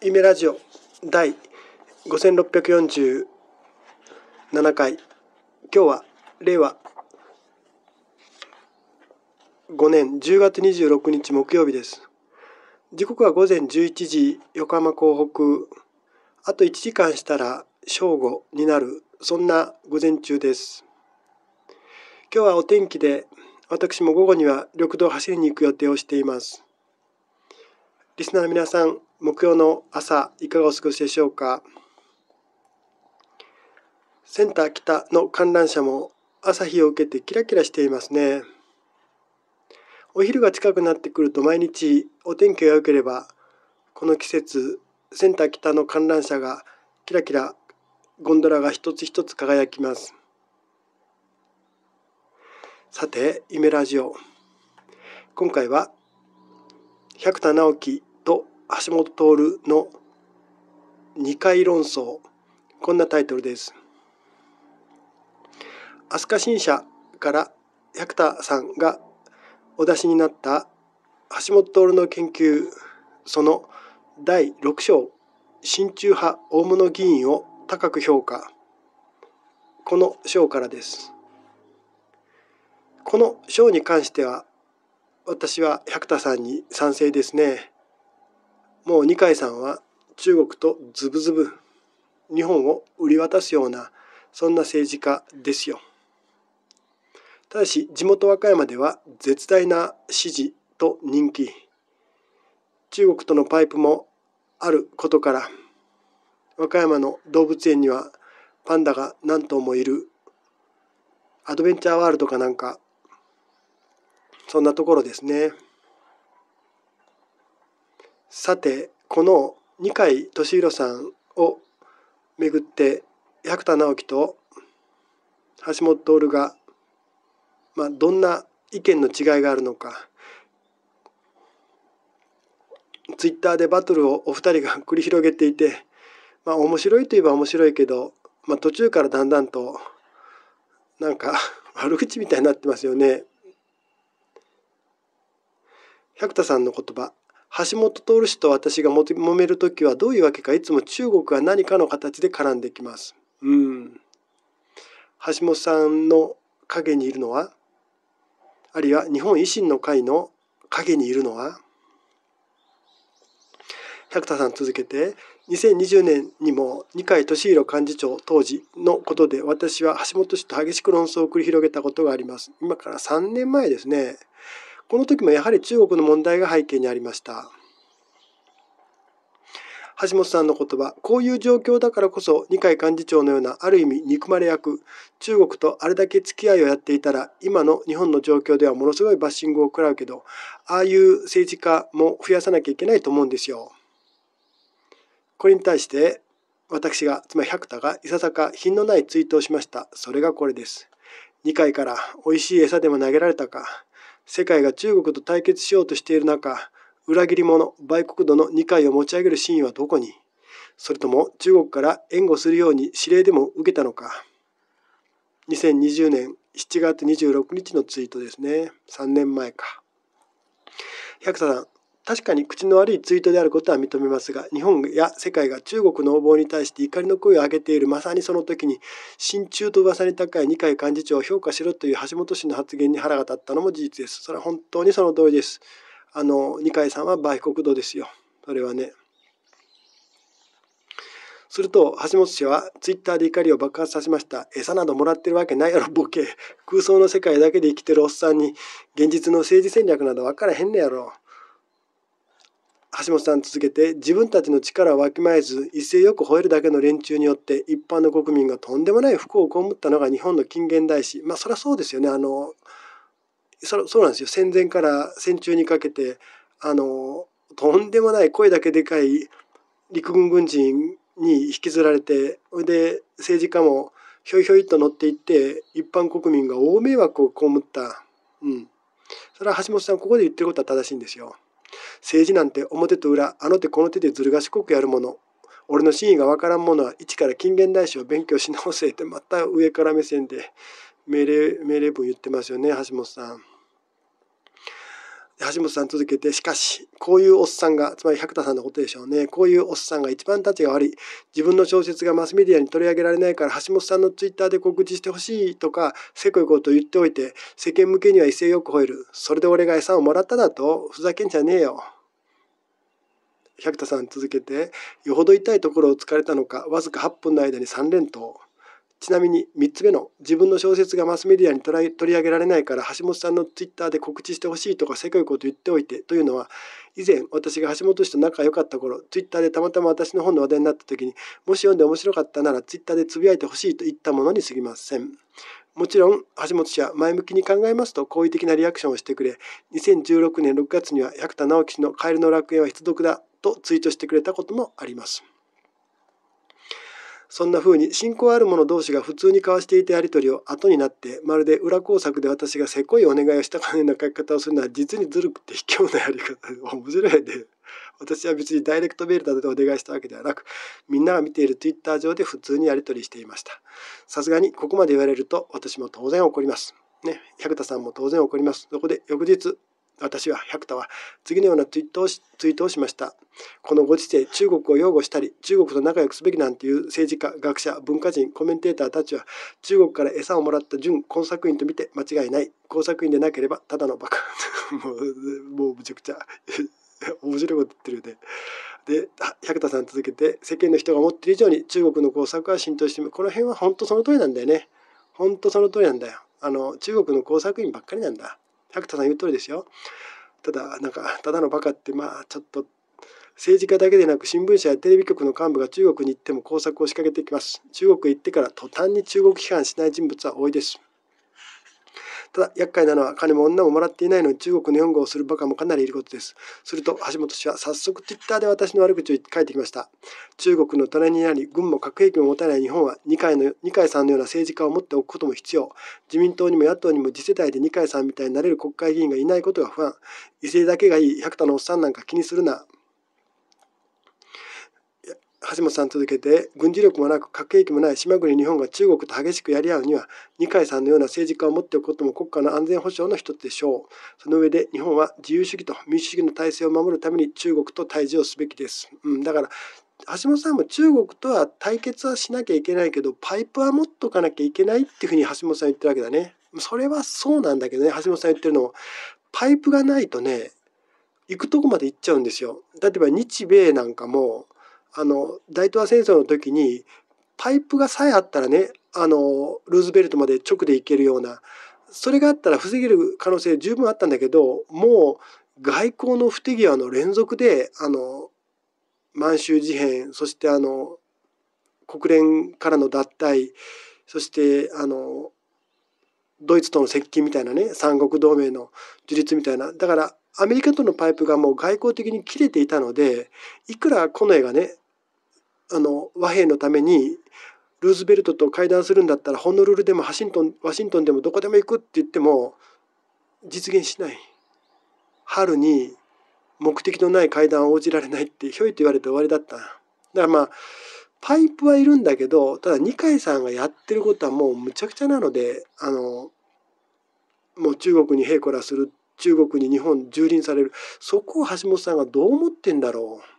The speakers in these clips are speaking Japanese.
イメラジオ第5647回今日は令和5年10月26日木曜日です時刻は午前11時横浜港北あと1時間したら正午になるそんな午前中です今日はお天気で私も午後には緑道を走りに行く予定をしていますリスナーの皆さん木曜の朝いかがお過ごしでしょうかセンター北の観覧車も朝日を受けてキラキラしていますねお昼が近くなってくると毎日お天気が良ければこの季節センター北の観覧車がキラキラゴンドラが一つ一つ輝きますさて「夢ラジオ」今回は百田直樹橋本徹の二回論争こんなタイトルです飛鳥新社から百田さんがお出しになった橋本徹の研究その第6章親中派大物議員を高く評価この章からですこの章に関しては私は百田さんに賛成ですねもう二階さんは中国とズブズブ日本を売り渡すようなそんな政治家ですよ。ただし地元和歌山では絶大な支持と人気中国とのパイプもあることから和歌山の動物園にはパンダが何頭もいるアドベンチャーワールドかなんかそんなところですね。さてこの二階俊弘さんをめぐって百田直樹と橋本徹が、まあ、どんな意見の違いがあるのかツイッターでバトルをお二人が繰り広げていて、まあ、面白いといえば面白いけど、まあ、途中からだんだんとなんか 悪口みたいになってますよね。百田さんの言葉橋本徹氏と私がも揉める時はどういうわけかいつも中国が何かの形で絡んできます。うん。橋本さんの陰にいるのはあるいは日本維新の会の陰にいるのは百田さん続けて2020年にも二階俊弘幹事長当時のことで私は橋本氏と激しく論争を繰り広げたことがあります。今から3年前ですね。この時もやはり中国の問題が背景にありました。橋本さんの言葉、こういう状況だからこそ、二階幹事長のようなある意味憎まれ役、中国とあれだけ付き合いをやっていたら、今の日本の状況ではものすごいバッシングを食らうけど、ああいう政治家も増やさなきゃいけないと思うんですよ。これに対して、私が、つまり百田がいささか品のないツイートをしました。それがこれです。二階から美味しい餌でも投げられたか。世界が中国と対決しようとしている中、裏切り者、売国度の二回を持ち上げる真意はどこにそれとも中国から援護するように指令でも受けたのか。2020年7月26日のツイートですね。3年前か。百田さん、確かに口の悪いツイートであることは認めますが、日本や世界が中国の横暴に対して怒りの声を上げているまさにその時に、親中と噂に高い二階幹事長を評価しろという橋本氏の発言に腹が立ったのも事実です。それは本当にその通りです。あの、二階さんは売国度ですよ。それはね。すると、橋本氏は、ツイッターで怒りを爆発させました。餌などもらってるわけないやろ、ボケ。空想の世界だけで生きてるおっさんに、現実の政治戦略など分からへんねやろ。橋本さん続けて自分たちの力をわきまえず一斉よく吠えるだけの連中によって一般の国民がとんでもない不幸を被ったのが日本の近現代史まあそりゃそうですよねあのそそうなんですよ戦前から戦中にかけてあのとんでもない声だけでかい陸軍軍人に引きずられてそれで政治家もひょいひょいと乗っていって一般国民が大迷惑を被った、うん、それは橋本さんここで言ってることは正しいんですよ。政治なんて表と裏あの手この手でずる賢くやるもの俺の真意がわからんものは一から近現代史を勉強し直せってまた上から目線で命令命令文言ってますよね橋本さん。橋本さん続けて、しかし、こういうおっさんが、つまり百田さんのことでしょうね、こういうおっさんが一番たちが悪い、自分の小説がマスメディアに取り上げられないから、橋本さんのツイッターで告知してほしいとか、せこいこと言っておいて、世間向けには威勢よく吠える、それで俺が餌をもらっただと、ふざけんじゃねえよ。百田さん続けて、よほど痛いところを突かれたのか、わずか8分の間に3連投。ちなみに3つ目の自分の小説がマスメディアに取り上げられないから橋本さんのツイッターで告知してほしいとかせこいこと言っておいてというのは以前私が橋本氏と仲良かった頃ツイッターでたまたま私の本の話題になった時にもし読んで面白かったならツイッターでつぶやいてほしいと言ったものにすぎません。もちろん橋本氏は前向きに考えますと好意的なリアクションをしてくれ2016年6月には百田直樹氏の「カエルの楽園は必読だ」とツイートしてくれたこともあります。そんな風に信仰ある者同士が普通に交わしていたやり取りを後になってまるで裏工作で私がせこいお願いをしたかのような書き方をするのは実にずるくて卑怯なやり方で面白いね。私は別にダイレクトメールなどでお願いしたわけではなくみんなが見ている Twitter 上で普通にやり取りしていました。さすがにここまで言われると私も当然怒ります。ね、百田さんも当然怒ります。そこで翌日私は百田は次のようなツイートをしツイートをしました。このご時世、中国を擁護したり、中国と仲良くすべきなんていう政治家、学者、文化人、コメンテーターたちは、中国から餌をもらった準工作員と見て間違いない。工作員でなければ、ただのバカ。もう、もうむちゃくちゃ 面白いこと言ってるよね。で百田さん続けて世間の人が思ってる以上に中国の工作は浸透してこの辺は本当その通りなんだよね。本当その通りなんだよ。あの中国の工作員ばっかりなんだ。拓田さん言う通りですよ。ただ、なんか、ただのバカって、まあ、ちょっと、政治家だけでなく新聞社やテレビ局の幹部が中国に行っても工作を仕掛けてきます。中国へ行ってから途端に中国批判しない人物は多いです。ただ厄介なのは金も女ももらっていないのに中国の日本語をするバカもかなりいることです。すると橋本氏は早速 Twitter で私の悪口を書いてきました。中国の隣にあり軍も核兵器も持たない日本は二階の二階さんのような政治家を持っておくことも必要。自民党にも野党にも次世代で二階さんみたいになれる国会議員がいないことが不安。異性だけがいい百田のおっさんなんか気にするな。橋本さん続けて軍事力もなく核兵器もない島国日本が中国と激しくやり合うには二階さんのような政治家を持っておくことも国家の安全保障の一つでしょうその上で日本は自由主義と民主主義の体制を守るために中国と対峙をすべきです、うん、だから橋本さんも中国とは対決はしなきゃいけないけどパイプは持っとかなきゃいけないっていうふうに橋本さん言ってるわけだねそれはそうなんだけどね橋本さん言ってるのもパイプがないとね行くとこまで行っちゃうんですよ例えば日米なんかもあの大東亜戦争の時にパイプがさえあったらねあのルーズベルトまで直で行けるようなそれがあったら防げる可能性十分あったんだけどもう外交の不手際の連続であの満州事変そしてあの国連からの脱退そしてあのドイツとの接近みたいなね三国同盟の樹立みたいなだからアメリカとのパイプがもう外交的に切れていたのでいくら近衛がねあの和平のためにルーズベルトと会談するんだったらホノルルでもワシントンワシントンでもどこでも行くって言っても実現しない。春に目的のない会談を応じられないってひょいと言われて終わりだった。だからまあパイプはいるんだけどただ二階さんがやってることはもうむちゃくちゃなのであのもう中国に兵こらする中国に日本蹂躙されるそこを橋本さんがどう思ってんだろう。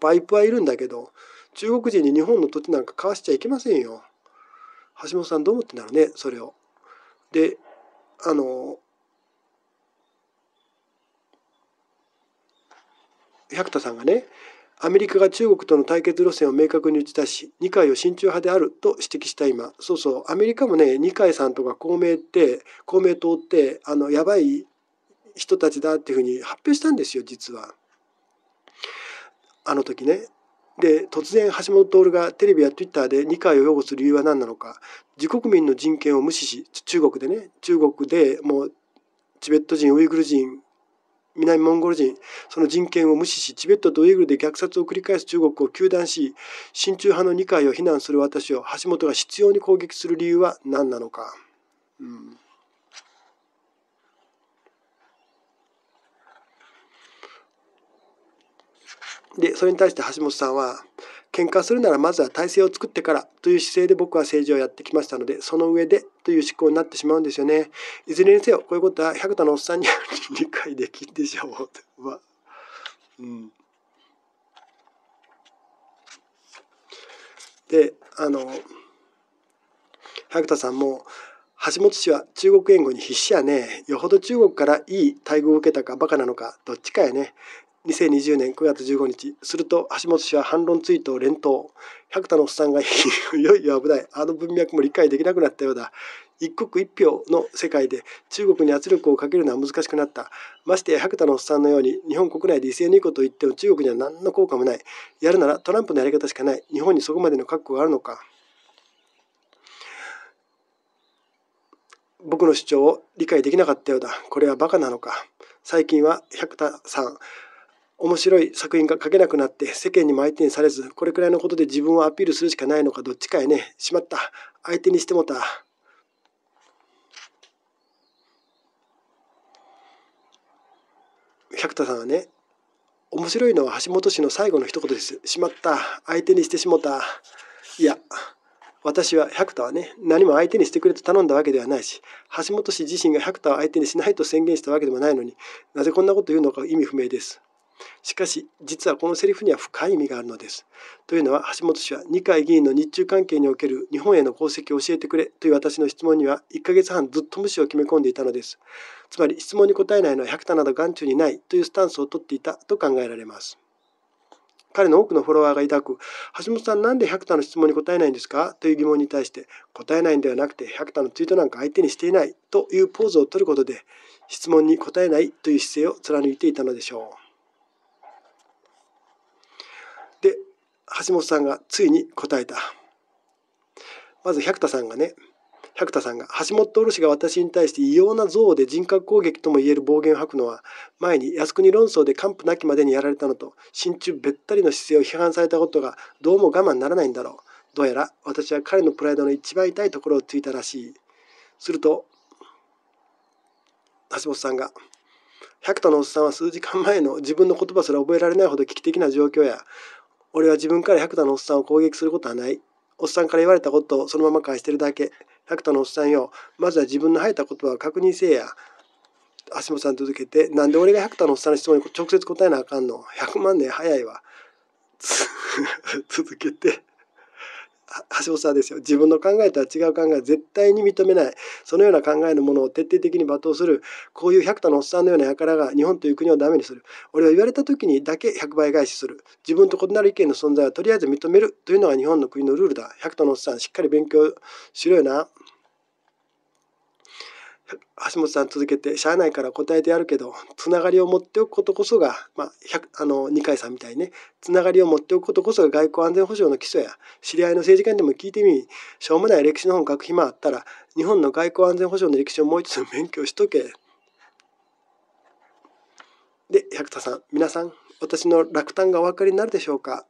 パイプはいるんだけど、中国人に日本の土地なんか買わしちゃいけませんよ。橋本さんどう思ってんだろうね、それを。で、あの、百田さんがね、アメリカが中国との対決路線を明確に打ち出し、二階を親中派であると指摘した今、そうそう、アメリカもね、二階さんとか公明って、公明党って、あの、やばい人たちだっていうふうに発表したんですよ、実は。あの時ねで突然橋本徹がテレビや Twitter で二階を擁護する理由は何なのか自国民の人権を無視し中国でね中国でもうチベット人ウイグル人南モンゴル人その人権を無視しチベットとウイグルで虐殺を繰り返す中国を糾弾し親中派の二階を非難する私を橋本が執拗に攻撃する理由は何なのか。うんで、それに対して橋本さんは、喧嘩するならまずは体制を作ってからという姿勢で僕は政治をやってきましたので、その上でという思考になってしまうんですよね。いずれにせよ、こういうことは百田のおっさんには理解できんでしょう。あ、うん。で、あの、百田さんも、橋本氏は中国援護に必死やね。よほど中国からいい待遇を受けたかバカなのか、どっちかやね。2020年9月15日すると橋本氏は反論ツイートを連投百田のおっさんがいよいよ危ないあの文脈も理解できなくなったようだ一国一票の世界で中国に圧力をかけるのは難しくなったましてや百田のおっさんのように日本国内で威勢のいいことを言っても中国には何の効果もないやるならトランプのやり方しかない日本にそこまでの覚悟があるのか僕の主張を理解できなかったようだこれはバカなのか最近は百田さん面白い作品が書けなくなって世間にも相手にされずこれくらいのことで自分をアピールするしかないのかどっちかへねしまった相手にしてもた百田さんはね面白いのは橋本氏の最後の一言ですしまった相手にしてしもたいや私は百田はね何も相手にしてくれと頼んだわけではないし橋本氏自身が百田を相手にしないと宣言したわけでもないのになぜこんなこと言うのか意味不明ですしかし実はこのセリフには深い意味があるのです。というのは橋本氏は二階議員の日中関係における日本への功績を教えてくれという私の質問には1ヶ月半ずっと無視を決め込んでいたのです。つまり質問に答えないのは百田など眼中にないというスタンスをとっていたと考えられます。彼の多くのフォロワーが抱く、橋本さんなんで百田の質問に答えないんですかという疑問に対して、答えないんではなくて百田のツイートなんか相手にしていないというポーズをとることで、質問に答えないという姿勢を貫いていたのでしょう。橋本さんがついに答えたまず百田さんがね百田さんが橋本卸が私に対して異様な憎悪で人格攻撃ともいえる暴言を吐くのは前に靖国論争で完膚なきまでにやられたのと心中べったりの姿勢を批判されたことがどうも我慢ならないんだろうどうやら私は彼のプライドの一番痛いところをついたらしいすると橋本さんが「百田のおっさんは数時間前の自分の言葉すら覚えられないほど危機的な状況や俺は自分から百田のおっさんを攻撃することはない。おっさんから言われたことをそのまま返してるだけ。百田のおっさんよ、まずは自分の吐いた言葉を確認せえや。橋本さん続けて、なんで俺が百田のおっさんの質問に直接答えなあかんの ?100 万年早いわ。続けて。橋本さんですよ自分の考えとは違う考え絶対に認めないそのような考えのものを徹底的に罵倒するこういう百田のおっさんのような輩が日本という国をダメにする俺は言われた時にだけ100倍返しする自分と異なる意見の存在はとりあえず認めるというのが日本の国のルールだ百田のおっさんしっかり勉強しろよな。橋本さん続けてしゃあないから答えてやるけどつながりを持っておくことこそが、まあ、あの二階さんみたいにねつながりを持っておくことこそが外交安全保障の基礎や知り合いの政治家にでも聞いてみしょうもない歴史の本書く暇あったら日本の外交安全保障の歴史をもう一度勉強しとけ。で百田さん皆さん私の落胆がお分かりになるでしょうか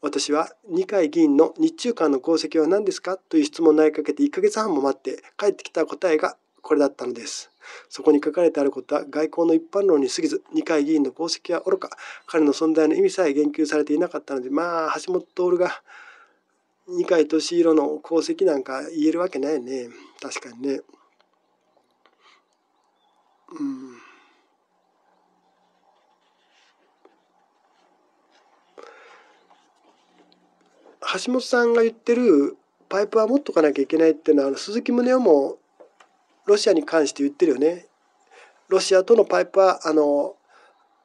私は二階議員の日中間の功績は何ですかという質問を投げかけて1ヶ月半も待って帰ってきた答えがこれだったのです。そこに書かれてあることは外交の一般論に過ぎず二階議員の功績はおろか彼の存在の意味さえ言及されていなかったのでまあ橋本徹が二階俊宏の功績なんか言えるわけないね確かにね。うん橋本さんが言ってるパイプは持っとかなきゃいけないっていうのは鈴木宗男もロシアに関して言ってるよねロシアとのパイプはあの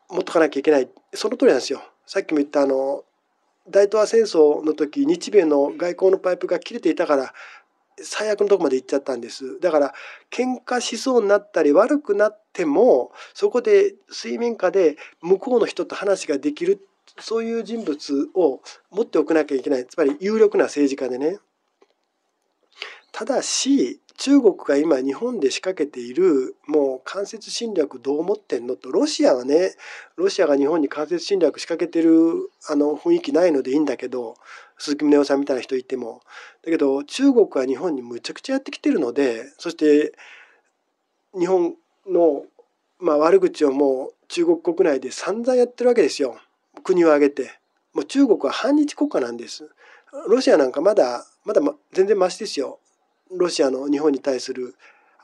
持っとかなきゃいけないその通りなんですよさっきも言ったあの大東亜戦争の時日米の外交のパイプが切れていたから最悪のとこまで行っちゃったんですだから喧嘩しそうになったり悪くなってもそこで水面下で向こうの人と話ができるそういう人物を持っておかなきゃいけないつまり有力な政治家でねただし中国が今日本で仕掛けているもう間接侵略どう思ってんのとロシアがねロシアが日本に間接侵略仕掛けてるあの雰囲気ないのでいいんだけど鈴木宗男さんみたいな人いてもだけど中国は日本にむちゃくちゃやってきてるのでそして日本の、まあ、悪口をもう中国国内で散々やってるわけですよ国を挙げて。もう中国は反日国家なんです。ロシアなんかまだまだ全然マシですよ。ロシアの日本に対する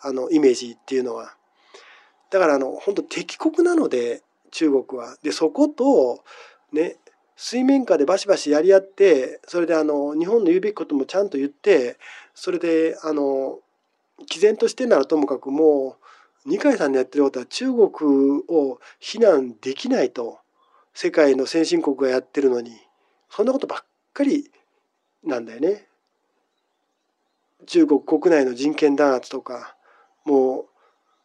あのイメージっていうのは。だからあの本当敵国なので中国は。でそことね水面下でバシバシやり合ってそれであの日本の言うべきこともちゃんと言ってそれであの毅然としてならともかくもう二階さんのやってることは中国を非難できないと世界の先進国がやってるのにそんなことばっかりなんだよね。中国国内の人権弾圧とかも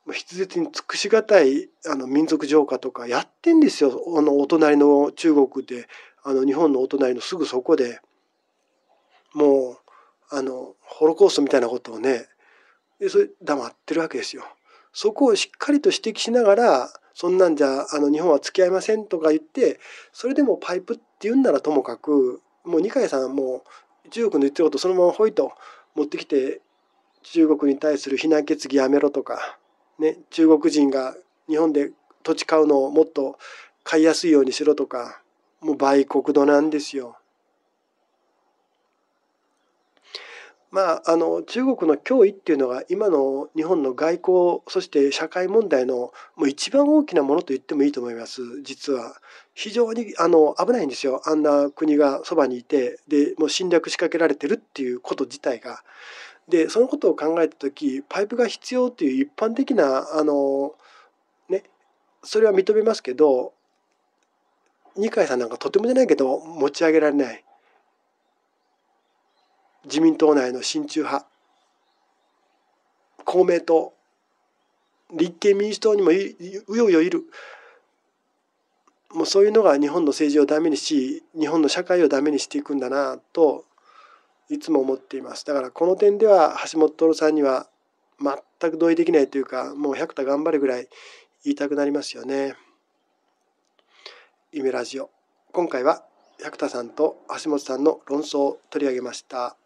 う筆舌に尽くしがたいあの民族浄化とかやってんですよあのお隣の中国であの日本のお隣のすぐそこでもうあのホロコーストみたいなことをねでそれ黙ってるわけですよ。そこをしっかりと指摘しながらそんなんじゃあの日本は付き合いませんとか言ってそれでもパイプって言うんならともかくもう二階さんはもう中国の言ってることそのままほいと持ってきて中国に対する非難決議やめろとか、ね、中国人が日本で土地買うのをもっと買いやすいようにしろとかもう売国土なんですよ。まあ、あの中国の脅威っていうのが今の日本の外交そして社会問題のもう一番大きなものと言ってもいいと思います実は非常にあの危ないんですよあんな国がそばにいてでもう侵略仕掛けられてるっていうこと自体が。でそのことを考えた時パイプが必要っていう一般的なあの、ね、それは認めますけど二階さんなんかとてもじゃないけど持ち上げられない。自民党内の親中派公明党立憲民主党にもうようよいるもうそういうのが日本の政治をダメにし日本の社会をダメにしていくんだなといつも思っていますだからこの点では橋本徹さんには全く同意できないというかもう百田頑張れぐらい言いたくなりますよね。夢ラジオ今回は百田さんと橋本さんの論争を取り上げました。